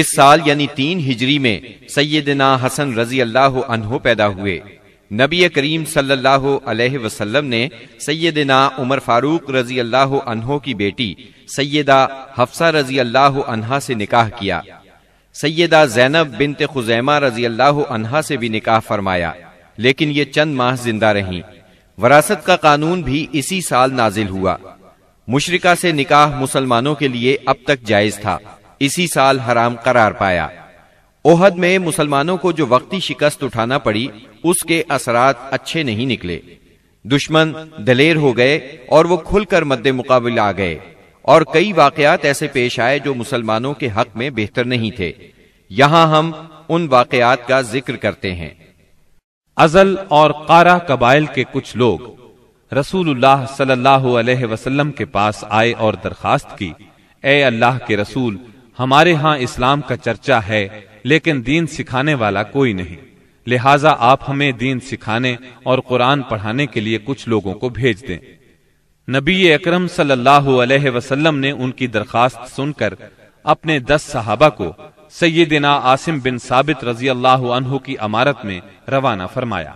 اس سال یعنی تین ہجری میں سیدنا حسن رضی اللہ عنہ پیدا ہوئے نبی کریم صلی اللہ علیہ وسلم نے سیدنا عمر فاروق رضی اللہ عنہ کی بیٹی سیدہ حفصہ رضی اللہ سے نکاح کیا سیدہ زینب بنت خزیمہ رضی اللہ عنہ سے بھی نکاح فرمایا لیکن یہ چند ماہ زندہ رہیں وراثت کا قانون بھی اسی سال نازل ہوا مشرقہ سے نکاح مسلمانوں کے لیے اب تک جائز تھا اسی سال حرام قرار پایا اوہد میں مسلمانوں کو جو وقتی شکست اٹھانا پڑی اس کے اثرات اچھے نہیں نکلے دشمن دلیر ہو گئے اور وہ کھل کر مد مقابل آ گئے اور کئی واقعات ایسے پیش آئے جو مسلمانوں کے حق میں بہتر نہیں تھے یہاں ہم ان واقعات کا ذکر کرتے ہیں ازل اور قارہ قبائل کے کچھ لوگ رسول اللہ صلی اللہ علیہ وسلم کے پاس آئے اور درخواست کی اے اللہ کے رسول ہمارے ہاں اسلام کا چرچا ہے لیکن دین سکھانے والا کوئی نہیں لہٰذا آپ ہمیں دین سکھانے اور قرآن پڑھانے کے لیے کچھ لوگوں کو بھیج دیں نبی اکرم صلی اللہ علیہ وسلم نے ان کی درخواست سن کر اپنے دس صحابہ کو سیدنا عاصم آسم بن ثابت رضی اللہ عنہ کی عمارت میں روانہ فرمایا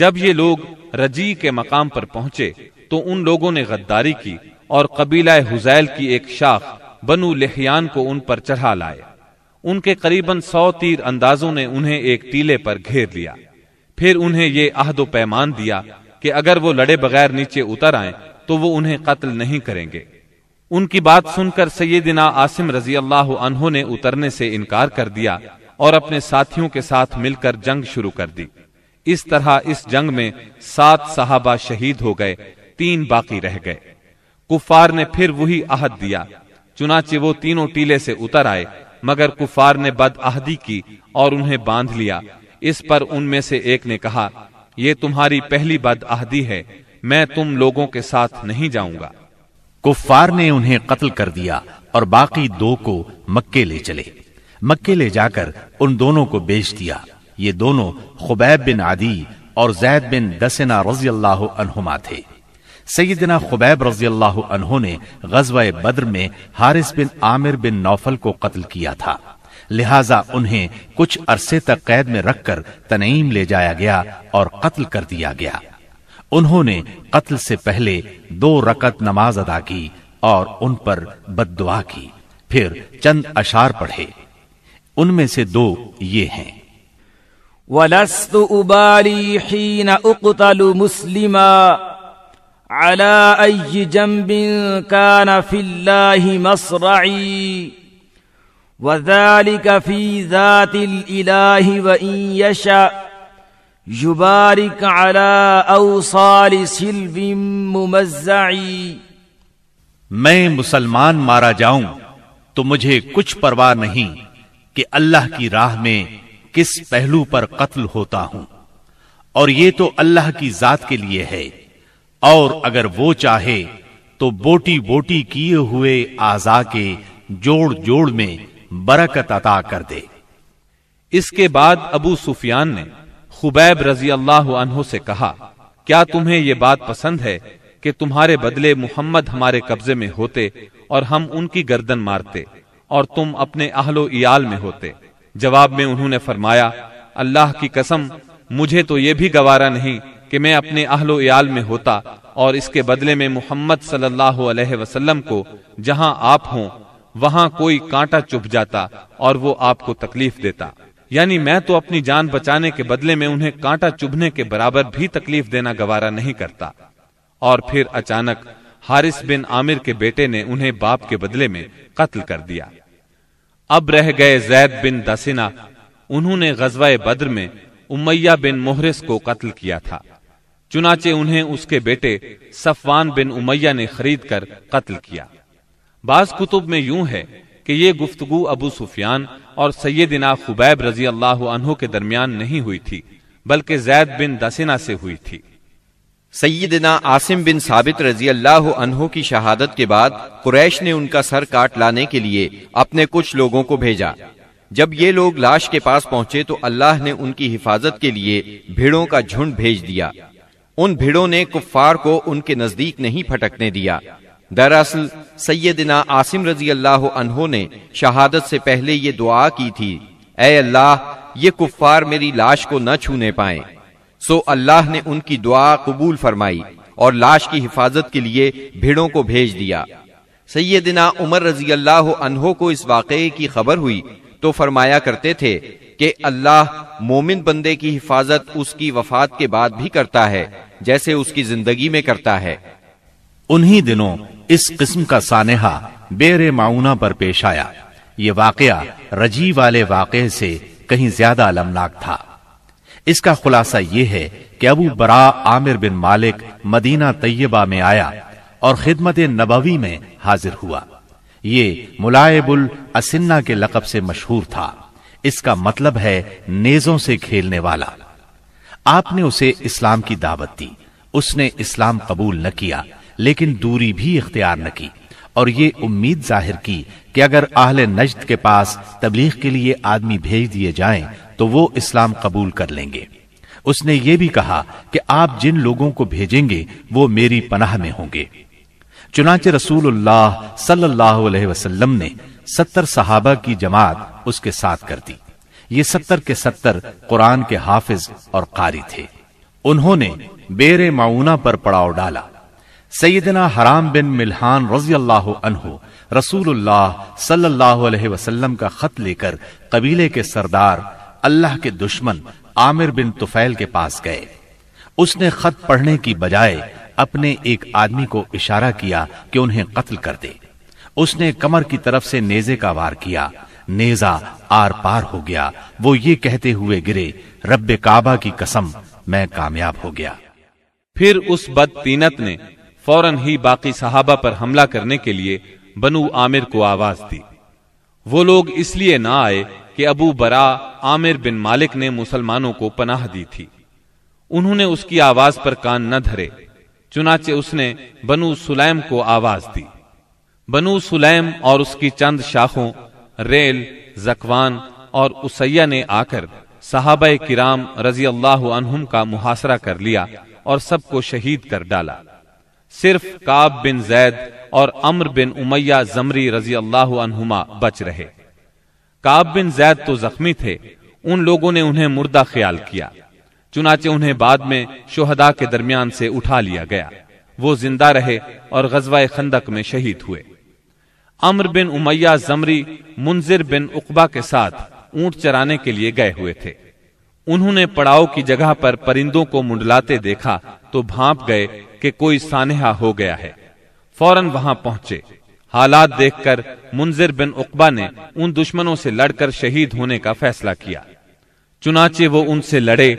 جب یہ لوگ رجی کے مقام پر پہنچے تو ان لوگوں نے غداری کی اور قبیلہ حزیل کی ایک شاخ بنو لہیان کو ان پر چڑھا لائے ان کے قریب سو تیر اندازوں نے انہیں ایک ٹیلے پر گھیر لیا پھر انہیں یہ عہد و پیمان دیا کہ اگر وہ لڑے بغیر نیچے اتر آئیں تو وہ انہیں قتل نہیں کریں گے ان کی بات سن کر سیدنا آسم رضی اللہ عنہ نے اترنے سے انکار کر دیا اور اپنے ساتھیوں کے ساتھ مل کر جنگ شروع کر دی اس طرح اس جنگ میں سات صحابہ شہید ہو گئے تین باقی رہ گئے کفار نے پھر وہی عہد دیا چنانچہ وہ تینوں ٹیلے سے اتر آئے مگر کفار نے بد اہدی کی اور انہیں باندھ لیا اس پر ان میں سے ایک نے کہا یہ تمہاری پہلی بد اہدی ہے میں تم لوگوں کے ساتھ نہیں جاؤں گا کفار نے انہیں قتل کر دیا اور باقی دو کو مکے لے چلے مکے لے جا کر ان دونوں کو بیچ دیا یہ دونوں خبیب بن عدی اور زید بن دسنا رضی اللہ عنہما تھے سیدنا خبیب رضی اللہ عنہ نے غزوہ بدر میں حارث بن عامر بن نوفل کو قتل کیا تھا لہٰذا انہیں کچھ عرصے تک قید میں رکھ کر تنعیم لے جایا گیا اور قتل کر دیا گیا انہوں نے قتل سے پہلے دو رکت نماز ادا کی اور ان پر بد دعا کی پھر چند اشار پڑھے ان میں سے دو یہ ہیں وَلَسْتُ أُبَالِي حِينَ أُقْتَلُ مُسْلِمًا على أي جنب كان في الله مصرعي وذلك في ذات الإله وإن يشاء يبارك على أوصال سلب ممزعي میں مسلمان مارا جاؤں تو مجھے کچھ پرواہ نہیں کہ اللہ کی راہ میں کس پہلو پر قتل ہوتا ہوں اور یہ تو اللہ کی ذات کے لیے ہے اور اگر وہ چاہے تو بوٹی بوٹی کیے ہوئے آزا کے جوڑ جوڑ میں برکت عطا کر دے اس کے بعد ابو سفیان نے خبیب رضی اللہ عنہ سے کہا کیا تمہیں یہ بات پسند ہے کہ تمہارے بدلے محمد ہمارے قبضے میں ہوتے اور ہم ان کی گردن مارتے اور تم اپنے اہل و ایال میں ہوتے جواب میں انہوں نے فرمایا اللہ کی قسم مجھے تو یہ بھی گوارا نہیں کہ میں اپنے اہل و عیال میں ہوتا اور اس کے بدلے میں محمد صلی اللہ علیہ وسلم کو جہاں آپ ہوں وہاں کوئی کانٹا چپ جاتا اور وہ آپ کو تکلیف دیتا یعنی میں تو اپنی جان بچانے کے بدلے میں انہیں کانٹا چبھنے کے برابر بھی تکلیف دینا گوارا نہیں کرتا اور پھر اچانک حارث بن عامر کے بیٹے نے انہیں باپ کے بدلے میں قتل کر دیا اب رہ گئے زید بن دسنا انہوں نے غزوہ بدر میں امیہ بن محرس کو قتل کیا تھا چنانچہ انہیں اس کے بیٹے صفوان بن امیہ نے خرید کر قتل کیا بعض کتب میں یوں ہے کہ یہ گفتگو ابو سفیان اور سیدنا خبیب رضی اللہ عنہ کے درمیان نہیں ہوئی تھی بلکہ زید بن دسنا سے ہوئی تھی سیدنا عاصم بن ثابت رضی اللہ عنہ کی شہادت کے بعد قریش نے ان کا سر کاٹ لانے کے لیے اپنے کچھ لوگوں کو بھیجا جب یہ لوگ لاش کے پاس پہنچے تو اللہ نے ان کی حفاظت کے لیے بھیڑوں کا جھنڈ بھیج دیا ان بھیڑوں نے کفار کو ان کے نزدیک نہیں پھٹکنے دیا دراصل سیدنا عاصم رضی اللہ عنہ نے شہادت سے پہلے یہ دعا کی تھی اے اللہ یہ کفار میری لاش کو نہ چھونے پائیں سو اللہ نے ان کی دعا قبول فرمائی اور لاش کی حفاظت کے لیے بھیڑوں کو بھیج دیا سیدنا عمر رضی اللہ عنہ کو اس واقعے کی خبر ہوئی تو فرمایا کرتے تھے کہ اللہ مومن بندے کی حفاظت اس کی وفات کے بعد بھی کرتا ہے جیسے اس کی زندگی میں کرتا ہے انہی دنوں اس قسم کا سانحہ بیر معاونہ پر پیش آیا یہ واقعہ رجی والے واقعے سے کہیں زیادہ المناک تھا اس کا خلاصہ یہ ہے کہ ابو برا عامر بن مالک مدینہ طیبہ میں آیا اور خدمت نبوی میں حاضر ہوا یہ ملائب السنہ کے لقب سے مشہور تھا اس کا مطلب ہے نیزوں سے کھیلنے والا آپ نے نے اسے اسلام اسلام کی دعوت دی اس قبول نہ کیا لیکن دوری بھی اختیار نہ کی اور یہ امید ظاہر کی کہ اگر آہل نجد کے پاس تبلیغ کے لیے آدمی بھیج دیے جائیں تو وہ اسلام قبول کر لیں گے اس نے یہ بھی کہا کہ آپ جن لوگوں کو بھیجیں گے وہ میری پناہ میں ہوں گے چنانچہ رسول اللہ صلی اللہ علیہ وسلم نے ستر صحابہ کی جماعت اس کے ساتھ کر دی یہ ستر کے ستر قرآن کے حافظ اور قاری تھے انہوں نے بیر معونہ پر پڑاؤ ڈالا سیدنا حرام بن ملحان رضی اللہ عنہ رسول اللہ صلی اللہ علیہ وسلم کا خط لے کر قبیلے کے سردار اللہ کے دشمن عامر بن طفیل کے پاس گئے اس نے خط پڑھنے کی بجائے اپنے ایک آدمی کو اشارہ کیا کہ انہیں قتل کر دے اس نے کمر کی طرف سے نیزے کا وار کیا نیزہ آر پار ہو گیا وہ یہ کہتے ہوئے گرے رب کعبہ کی قسم میں کامیاب ہو گیا پھر اس بد تینت نے فوراں ہی باقی صحابہ پر حملہ کرنے کے لیے بنو عامر کو آواز دی وہ لوگ اس لیے نہ آئے کہ ابو برا عامر بن مالک نے مسلمانوں کو پناہ دی تھی انہوں نے اس کی آواز پر کان نہ دھرے چنانچہ اس نے بنو سلیم کو آواز دی بنو سلیم اور اس کی چند شاخوں ریل زکوان اور اسیہ نے آ کر صحابہ کرام رضی اللہ عنہم کا محاصرہ کر لیا اور سب کو شہید کر ڈالا صرف کاب بن زید اور امر بن امیہ زمری رضی اللہ عنہما بچ رہے کاب بن زید تو زخمی تھے ان لوگوں نے انہیں مردہ خیال کیا چنانچہ انہیں بعد میں شہداء کے درمیان سے اٹھا لیا گیا وہ زندہ رہے اور غزوہ خندق میں شہید ہوئے امر بن امیہ زمری منظر بن اقبا کے ساتھ اونٹ چرانے کے لیے گئے ہوئے تھے انہوں نے پڑاؤ کی جگہ پر پرندوں کو منڈلاتے دیکھا تو بھانپ گئے کہ کوئی سانحہ ہو گیا ہے فوراً وہاں پہنچے حالات دیکھ کر منظر بن اقبا نے ان دشمنوں سے لڑ کر شہید ہونے کا فیصلہ کیا چنانچہ وہ ان سے لڑے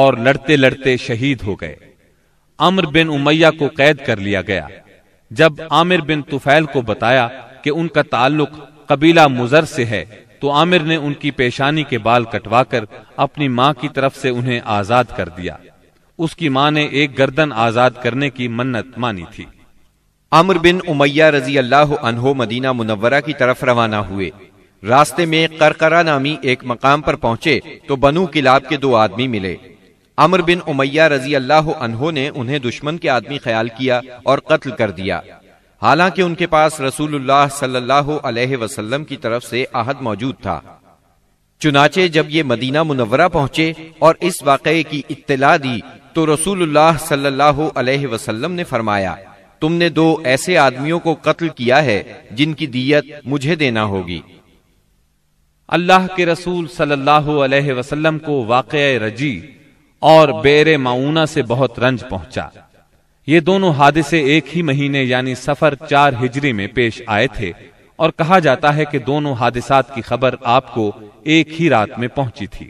اور لڑتے لڑتے شہید ہو گئے بن امیہ کو قید کر لیا گیا جب عامر بن طفیل کو بتایا کہ ان کا تعلق قبیلہ مزر سے ہے تو عامر نے ان کی پیشانی کے بال کٹوا کر اپنی ماں کی طرف سے انہیں آزاد کر دیا اس کی ماں نے ایک گردن آزاد کرنے کی منت مانی تھی امر بن امیہ رضی اللہ عنہ مدینہ منورہ کی طرف روانہ ہوئے راستے میں کرکرا نامی ایک مقام پر پہنچے تو بنو کلاب کے دو آدمی ملے امر بن امیہ رضی اللہ عنہ نے انہیں دشمن کے آدمی خیال کیا اور قتل کر دیا حالانکہ ان کے پاس رسول اللہ صلی اللہ علیہ وسلم کی طرف سے عہد موجود تھا چنانچہ جب یہ مدینہ منورہ پہنچے اور اس واقعے کی اطلاع دی تو رسول اللہ صلی اللہ علیہ وسلم نے فرمایا تم نے دو ایسے آدمیوں کو قتل کیا ہے جن کی دیت مجھے دینا ہوگی اللہ کے رسول صلی اللہ علیہ وسلم کو واقع رجی اور بیر معاونہ سے بہت رنج پہنچا یہ دونوں حادثے ایک ہی مہینے یعنی سفر چار ہجری میں پیش آئے تھے اور کہا جاتا ہے کہ دونوں حادثات کی خبر آپ کو ایک ہی رات میں پہنچی تھی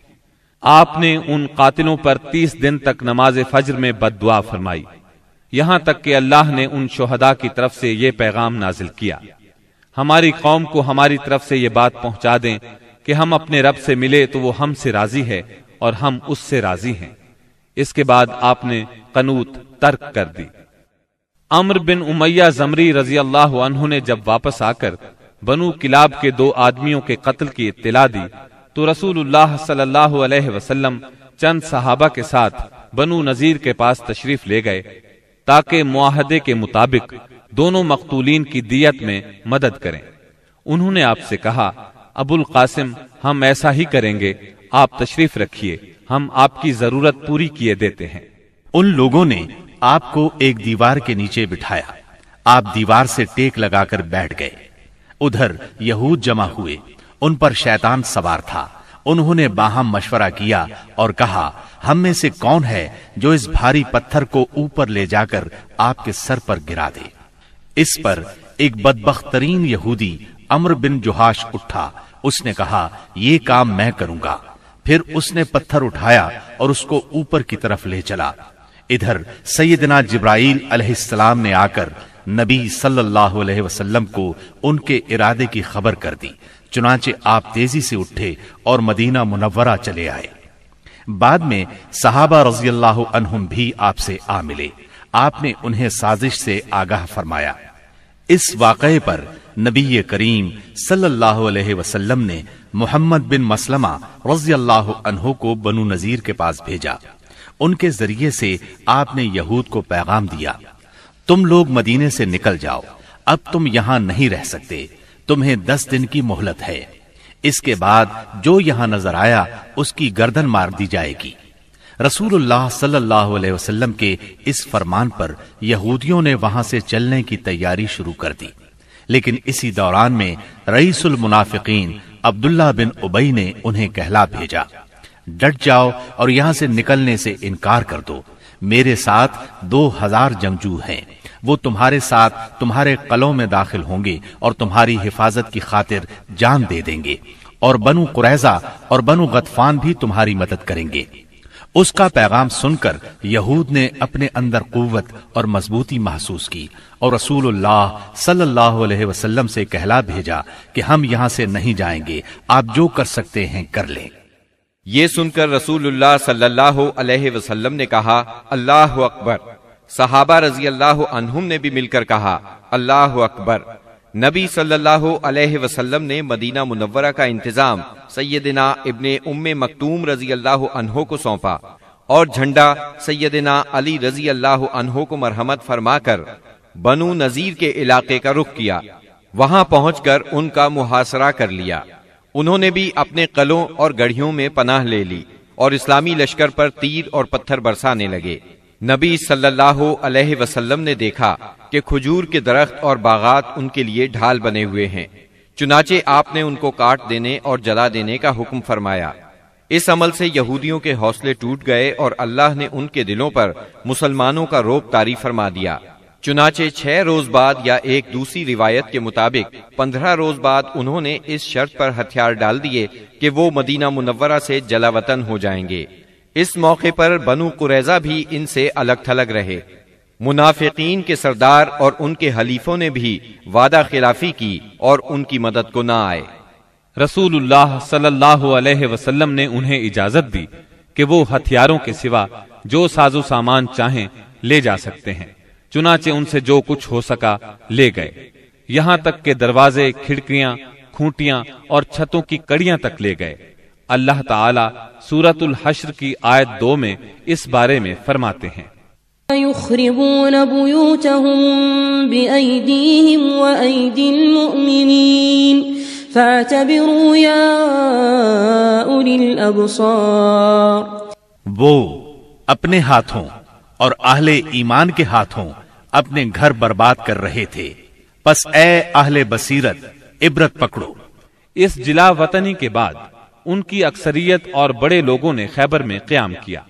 آپ نے ان قاتلوں پر تیس دن تک نماز فجر میں بد دعا فرمائی یہاں تک کہ اللہ نے ان شہدا کی طرف سے یہ پیغام نازل کیا ہماری قوم کو ہماری طرف سے یہ بات پہنچا دیں کہ ہم اپنے رب سے ملے تو وہ ہم سے راضی ہے اور ہم اس سے راضی ہیں اس کے بعد آپ نے قنوت ترک کر دی امر بن امیہ زمری رضی اللہ عنہ نے جب واپس آ کر بنو کلاب کے دو آدمیوں کے قتل کی اطلاع دی تو رسول اللہ صلی اللہ علیہ وسلم چند صحابہ کے ساتھ بنو نذیر کے پاس تشریف لے گئے تاکہ معاہدے کے مطابق دونوں مقتولین کی دیت میں مدد کریں انہوں نے آپ سے کہا ابو القاسم ہم ایسا ہی کریں گے آپ تشریف رکھیے ہم آپ کی ضرورت پوری کیے دیتے ہیں ان لوگوں نے آپ کو ایک دیوار کے نیچے بٹھایا آپ دیوار سے ٹیک لگا کر بیٹھ گئے ادھر یہود جمع ہوئے ان پر شیطان سوار تھا انہوں نے باہم مشورہ کیا اور کہا ہم میں سے کون ہے جو اس بھاری پتھر کو اوپر لے جا کر آپ کے سر پر گرا دے اس پر ایک بدبخترین یہودی امر بن جوہاش اٹھا اس نے کہا یہ کام میں کروں گا پھر اس نے پتھر اٹھایا اور اس کو اوپر کی طرف لے چلا ادھر سیدنا جبرائیل علیہ السلام نے آ کر نبی صلی اللہ علیہ وسلم کو ان کے ارادے کی خبر کر دی چنانچہ آپ تیزی سے اٹھے اور مدینہ منورہ چلے آئے بعد میں صحابہ رضی اللہ عنہم بھی آپ سے آ ملے آپ نے انہیں سازش سے آگاہ فرمایا اس واقعے پر نبی کریم صلی اللہ علیہ وسلم نے محمد بن مسلمہ رضی اللہ عنہ کو بنو کے کے پاس بھیجا ان ذریعے سے آپ نے یہود کو پیغام دیا تم لوگ مدینے سے نکل جاؤ اب تم یہاں نہیں رہ سکتے تمہیں دس دن کی مہلت ہے اس کے بعد جو یہاں نظر آیا اس کی گردن مار دی جائے گی رسول اللہ صلی اللہ علیہ وسلم کے اس فرمان پر یہودیوں نے وہاں سے چلنے کی تیاری شروع کر دی لیکن اسی دوران میں رئیس المنافقین عبداللہ بن ابئی نے انہیں کہلا بھیجا ڈٹ جاؤ اور یہاں سے نکلنے سے انکار کر دو میرے ساتھ دو ہزار جنگجو ہیں وہ تمہارے ساتھ تمہارے قلوں میں داخل ہوں گے اور تمہاری حفاظت کی خاطر جان دے دیں گے اور بنو قریضہ اور بنو غطفان بھی تمہاری مدد کریں گے اس کا پیغام سن کر یہود نے اپنے اندر قوت اور مضبوطی محسوس کی اور رسول اللہ صلی اللہ علیہ وسلم سے کہلا بھیجا کہ ہم یہاں سے نہیں جائیں گے آپ جو کر سکتے ہیں کر لیں یہ سن کر رسول اللہ صلی اللہ علیہ وسلم نے کہا اللہ اکبر صحابہ رضی اللہ عنہم نے بھی مل کر کہا اللہ اکبر نبی صلی اللہ علیہ وسلم نے مدینہ منورہ کا انتظام سیدنا ابن ام مکتوم رضی اللہ عنہ کو سونپا اور جھنڈا سیدنا علی رضی اللہ عنہ کو مرحمت فرما کر بنو نذیر کے علاقے کا رخ کیا وہاں پہنچ کر ان کا محاصرہ کر لیا انہوں نے بھی اپنے قلوں اور گڑھیوں میں پناہ لے لی اور اسلامی لشکر پر تیر اور پتھر برسانے لگے نبی صلی اللہ علیہ وسلم نے دیکھا کہ کھجور کے درخت اور باغات ان کے لیے ڈھال بنے ہوئے ہیں چنانچہ آپ نے ان کو کاٹ دینے اور جلا دینے کا حکم فرمایا اس عمل سے یہودیوں کے حوصلے ٹوٹ گئے اور اللہ نے ان کے دلوں پر مسلمانوں کا روپ تاری فرما دیا چنانچہ چھ روز بعد یا ایک دوسری روایت کے مطابق پندرہ روز بعد انہوں نے اس شرط پر ہتھیار ڈال دیے کہ وہ مدینہ منورہ سے جلا وطن ہو جائیں گے اس موقع پر بنو قریضہ بھی ان سے الگ تھلگ رہے منافقین کے کے سردار اور ان حلیفوں نے بھی وعدہ خلافی کی اور ان کی مدد کو نہ آئے رسول اللہ صلی اللہ علیہ وسلم نے انہیں اجازت دی کہ وہ ہتھیاروں کے سوا جو ساز و سامان چاہیں لے جا سکتے ہیں چنانچہ ان سے جو کچھ ہو سکا لے گئے یہاں تک کہ دروازے کھڑکیاں کھونٹیاں اور چھتوں کی کڑیاں تک لے گئے اللہ تعالی سورت الحشر کی آیت دو میں اس بارے میں فرماتے ہیں وہ اپنے ہاتھوں اور اہل ایمان کے ہاتھوں اپنے گھر برباد کر رہے تھے پس اے اہل بصیرت عبرت پکڑو اس جلا وطنی کے بعد ان کی اکثریت اور بڑے لوگوں نے خیبر میں قیام کیا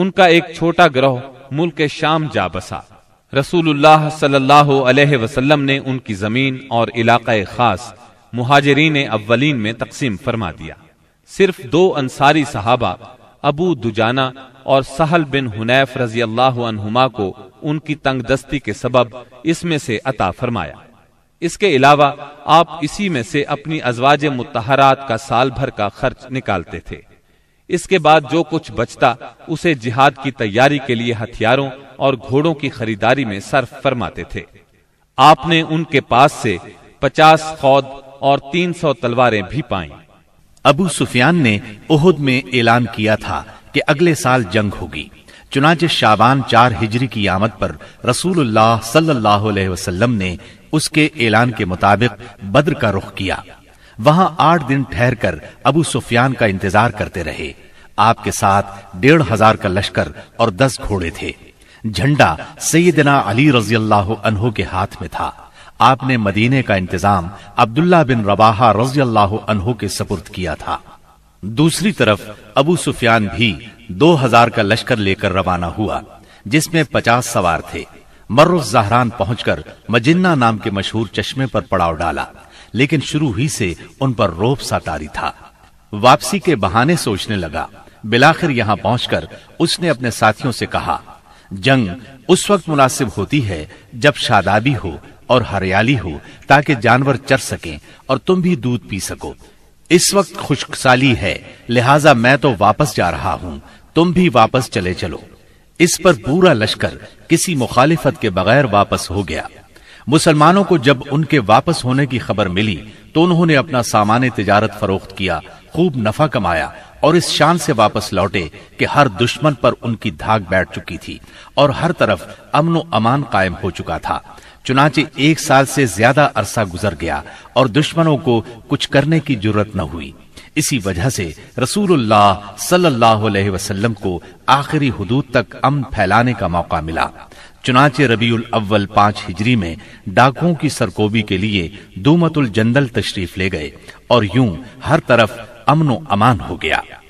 ان کا ایک چھوٹا گروہ ملک شام جا بسا رسول اللہ صلی اللہ علیہ وسلم نے ان کی زمین اور علاقہ خاص مہاجرین اولین میں تقسیم فرما دیا صرف دو انصاری صحابہ ابو دجانہ اور سہل بن حنیف رضی اللہ عنہما کو ان کی تنگ دستی کے سبب اس میں سے عطا فرمایا اس کے علاوہ آپ اسی میں سے اپنی ازواج متحرات کا سال بھر کا خرچ نکالتے تھے اس کے بعد جو کچھ بچتا اسے جہاد کی تیاری کے لیے ہتھیاروں اور گھوڑوں کی خریداری میں صرف فرماتے تھے آپ نے ان کے پاس سے پچاس خود اور تین سو تلواریں بھی پائیں ابو سفیان نے عہد میں اعلان کیا تھا کہ اگلے سال جنگ ہوگی چنانچہ شابان چار ہجری کی آمد پر رسول اللہ صلی اللہ علیہ وسلم نے اس کے اعلان کے مطابق بدر کا رخ کیا وہاں آٹھ دن ٹھہر کر ابو سفیان کا انتظار کرتے رہے آپ کے ساتھ ڈیڑھ ہزار کا لشکر اور دس گھوڑے تھے جھنڈا سیدنا علی رضی اللہ عنہ کے ہاتھ میں تھا آپ نے مدینے کا انتظام عبداللہ بن رباحا رضی اللہ عنہ کے سپرد کیا تھا دوسری طرف ابو سفیان بھی دو ہزار کا لشکر لے کر روانہ ہوا جس میں پچاس سوار تھے زہران پہنچ کر مجنہ نام کے مشہور چشمے پر پڑاؤ ڈالا لیکن شروع ہی سے ان پر روپ ساتاری تھا واپسی کے بہانے سوچنے لگا بلاخر یہاں پہنچ کر اس نے اپنے ساتھیوں سے کہا جنگ اس وقت مناسب ہوتی ہے جب شادابی ہو اور ہریالی ہو تاکہ جانور چر سکیں اور تم بھی دودھ پی سکو اس وقت خشک سالی ہے لہٰذا میں تو واپس جا رہا ہوں تم بھی واپس چلے چلو اس پر پورا لشکر کسی مخالفت کے بغیر واپس ہو گیا مسلمانوں کو جب ان کے واپس ہونے کی خبر ملی تو انہوں نے اپنا سامان تجارت فروخت کیا خوب نفع کمایا اور اس شان سے واپس لوٹے کہ ہر دشمن پر ان کی دھاگ بیٹھ چکی تھی اور ہر طرف امن و امان قائم ہو چکا تھا چنانچہ ایک سال سے زیادہ عرصہ گزر گیا اور دشمنوں کو کچھ کرنے کی جرت نہ ہوئی اسی وجہ سے رسول اللہ صلی اللہ علیہ وسلم کو آخری حدود تک امن پھیلانے کا موقع ملا چنانچہ ربیع الاول پانچ ہجری میں ڈاکوں کی سرکوبی کے لیے دومت الجندل تشریف لے گئے اور یوں ہر طرف امن و امان ہو گیا